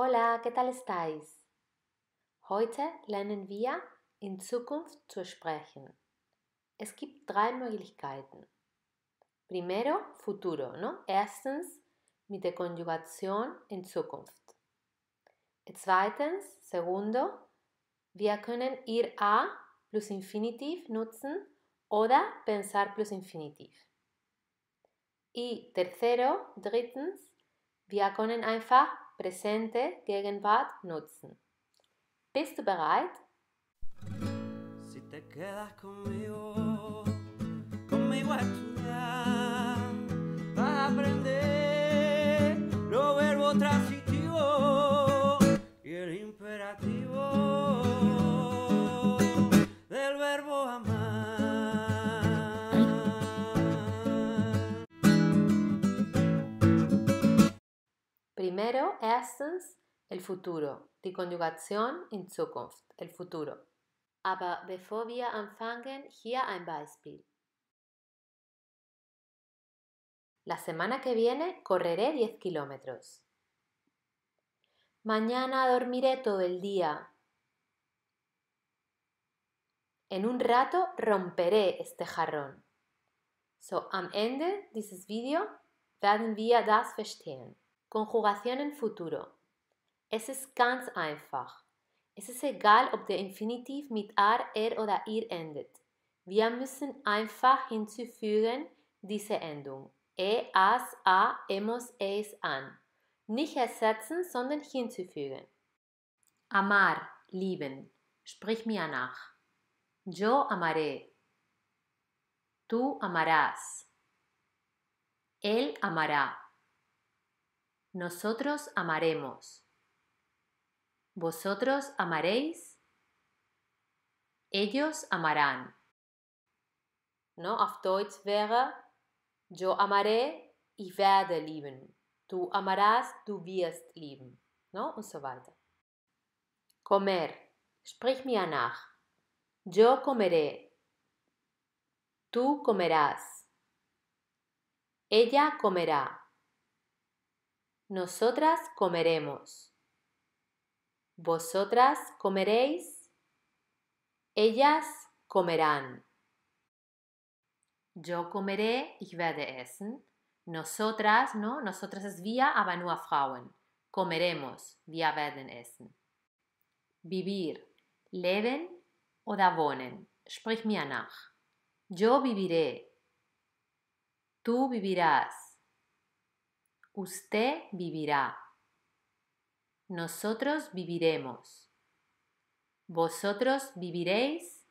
Hola, ¿qué tal estáis? Heute lernen wir in Zukunft zu sprechen. Es gibt drei Möglichkeiten. Primero, futuro, ¿no? Erstens mit der Konjugation in Zukunft. Zweitens, segundo, wir können ir a plus Infinitiv nutzen oder pensar plus Infinitiv. Y tercero, drittens, wir können einfach Präsente, Gegenwart nutzen. Bist du bereit? Si te quedas conmigo, conmigo a estudiar, a aprender los verbos transitivos. primero, el futuro, de conjugación in Zukunft, el futuro. Aber bevor wir anfangen, hier ein Beispiel. La semana que viene correré 10 kilómetros. Mañana dormiré todo el día. En un rato romperé este jarrón. So, am Ende dieses Video werden wir das verstehen. Konjugation im Futuro. Es ist ganz einfach. Es ist egal, ob der Infinitiv mit ar, er oder ihr endet. Wir müssen einfach hinzufügen diese Endung. E, as, a, hemos, es, an. Nicht ersetzen, sondern hinzufügen. Amar, lieben. Sprich mir nach. Yo amaré. Tú amarás. Él amará. Nosotros amaremos. Vosotros amaréis. Ellos amarán. No, auf Deutsch wäre yo amaré, ich werde lieben. Tú amarás, du wirst lieben. ¿No? Und so weiter. Comer. Sprich mir nach. Yo comeré. Tú comerás. Ella comerá. Nosotras comeremos. Vosotras comeréis. Ellas comerán. Yo comeré, ich werde essen. Nosotras, ¿no? Nosotras es wir, aber nur Frauen. Comeremos, wir werden essen. Vivir, leben oder wohnen. Sprich mir nach. Yo viviré. Tú vivirás. Usted vivirá. Nosotros viviremos. Vosotros viviréis.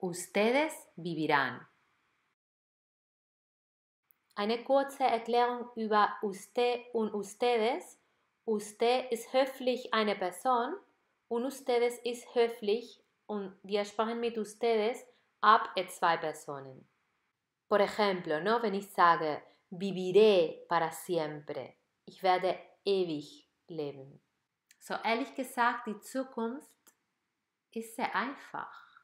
Ustedes vivirán. Eine kurze Erklärung über usted und ustedes. Usted ist höflich eine Person und ustedes ist höflich und wir sprechen mit ustedes ab zwei Personen. Por ejemplo, ¿no? Wenn ich viviré para siempre. Ich werde ewig leben. So ehrlich gesagt, die Zukunft ist sehr einfach.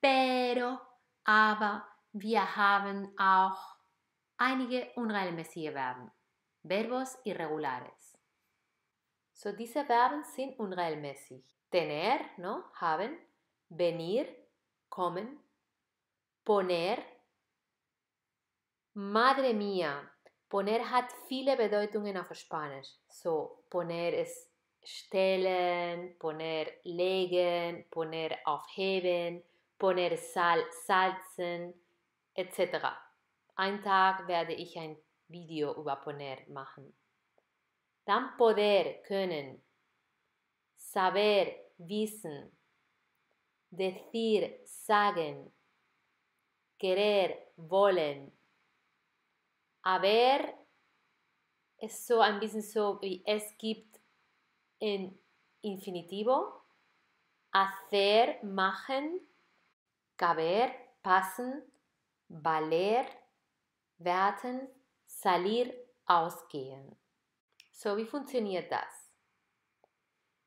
Pero, aber wir haben auch einige unregelmäßige Verben. Verbos irregulares. So diese Verben sind unregelmäßig. Tener, no? Haben. Venir, kommen. Poner, Madre mía, poner hat viele Bedeutungen auf Spanisch. So, poner ist stellen, poner legen, poner aufheben, poner sal, salzen, etc. Ein Tag werde ich ein Video über poner machen. Dann poder können, saber wissen, decir sagen, querer wollen, aber ist so ein bisschen so wie es gibt in Infinitivo, hacer, machen, caber, passen, valer, werten, salir, ausgehen. So, wie funktioniert das?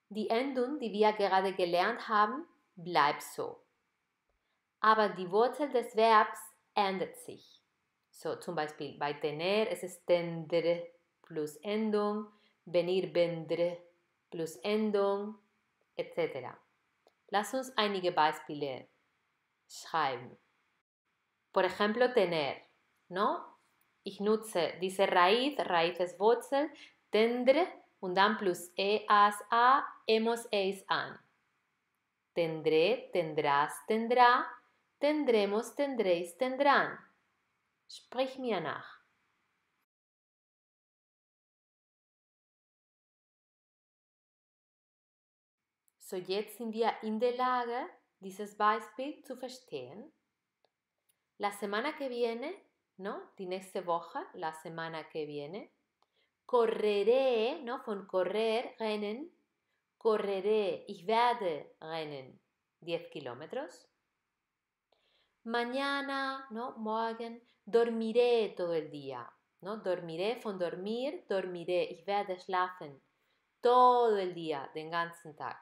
Die Endung, die wir gerade gelernt haben, bleibt so. Aber die Wurzel des Verbs ändert sich. So, zum Beispiel, bei tener es plus endung, venir, VENDRE plus endung, etc. Lass uns einige Beispiele schreiben. Por ejemplo, tener, ¿no? Ich nutze diese raíz, raíz es Wurzel, tendre und dann plus e, as, a, hemos, eis, an. Tendré, tendrás, tendrá, tendremos, tendréis, tendrán. Sprich mir nach. So, jetzt sind wir in der Lage, dieses Beispiel zu verstehen. La semana que viene, no? Die nächste Woche, la semana que viene. Correré, no? Von correr, rennen. Correré, ich werde rennen. 10 Kilometers. Mañana, no? Morgen dormiré todo el día, ¿no? Dormiré von dormir, dormiré, ich werde schlafen todo el día, den ganzen Tag.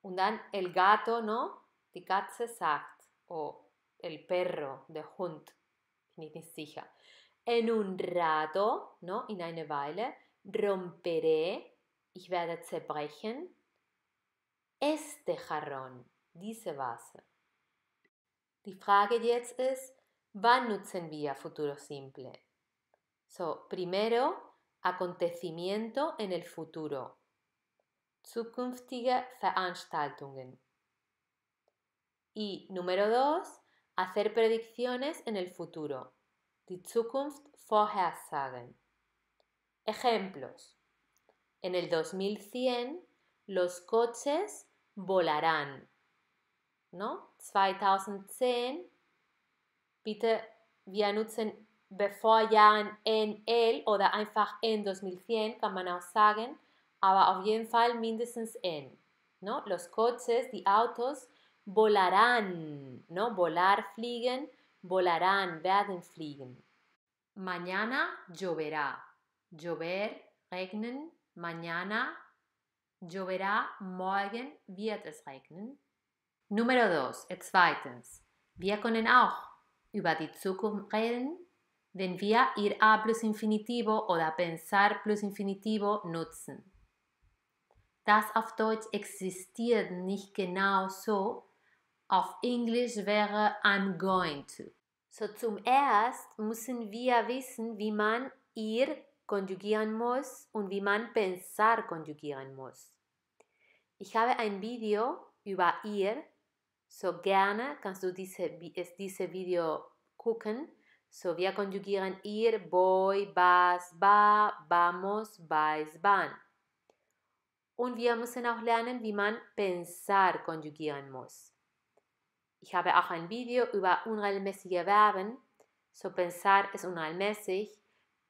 Und dann el gato, ¿no? Die Katze sagt, o oh, el perro, der Hund, bin ich nicht sicher. En un rato, ¿no? In eine Weile, romperé, ich werde zerbrechen, este jarrón, diese Vase. Die Frage jetzt ist, wann nutzen wir futuro simple? So, primero, acontecimiento en el futuro. Zukünftige Veranstaltungen. Y número dos, hacer predicciones en el futuro. Die Zukunft vorhersagen. Ejemplos. En el 2100 los coches volarán. no? 2010. Bitte, wir nutzen bevor Jahren en el oder einfach en 2010, kann man auch sagen, aber auf jeden Fall mindestens en. No? Los coches, die Autos volarán, no? Volar, fliegen, volarán, werden fliegen. Mañana lloverá. Llover, regnen. Mañana lloverá. Morgen wird es regnen. Nummer 2. Zweitens. Wir können auch über die Zukunft reden, wenn wir ihr a plus Infinitivo oder pensar plus Infinitivo nutzen. Das auf Deutsch existiert nicht genau so. Auf Englisch wäre I'm going to. So zum Erst müssen wir wissen, wie man ihr konjugieren muss und wie man pensar konjugieren muss. Ich habe ein Video über ihr So, gerne kannst du dice video gucken, so wir konjugieren ir, voy, vas, va, vamos, vais, van. Und wir müssen auch lernen, wie man pensar konjugieren muss. Ich habe auch ein Video über unregelmäßige Verben. So pensar es unregelmäßig.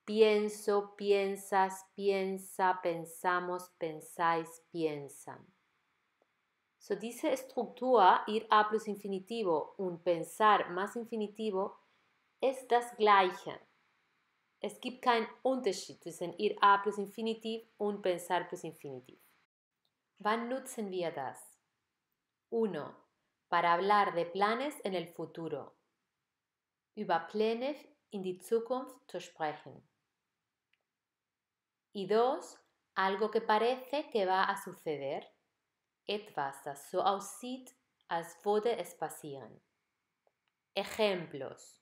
Pienso, piensas, piensa, pensamos, pensáis, piensan. So, dice estructura ir a plus infinitivo, un pensar más infinitivo, es das gleiche. Es gibt keinen Unterschied zwischen ir a plus infinitivo und pensar plus infinitivo. Wann nutzen wir das? Uno, Para hablar de planes en el futuro. Über Pläne in die Zukunft zu sprechen. Y dos, Algo que parece que va a suceder etwas, das so aussieht, als würde es passieren. Ejemplos.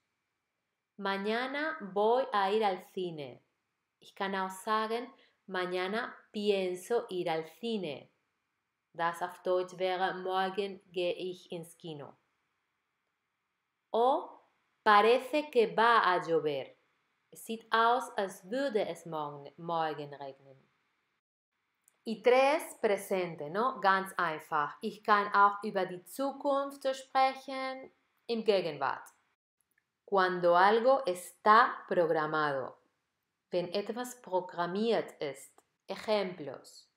Mañana voy a ir al cine. Ich kann auch sagen, mañana pienso ir al cine. Das auf Deutsch wäre, morgen gehe ich ins Kino. O parece que va a llover. Es sieht aus, als würde es morgen, morgen regnen. Y tres, presente, no? ganz einfach. Ich kann auch über die Zukunft sprechen im Gegenwart. Cuando algo está programado. Wenn etwas programmiert ist. Ejemplos.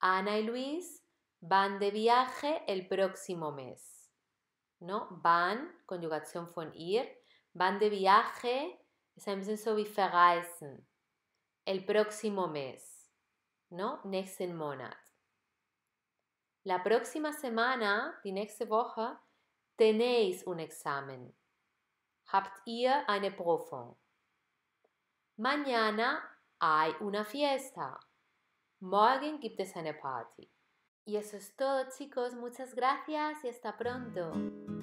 Ana y Luis van de viaje el próximo mes. ¿No? Van, conjugación von ir. Van de viaje, es ein bisschen so wie verreisen. El próximo mes. ¿no? Nächsten Monat. La próxima semana, die nächste Woche, tenéis un examen. Habt ihr eine Prüfung. Mañana hay una fiesta. Morgen gibt es eine Party. Y eso es todo chicos, muchas gracias y hasta pronto.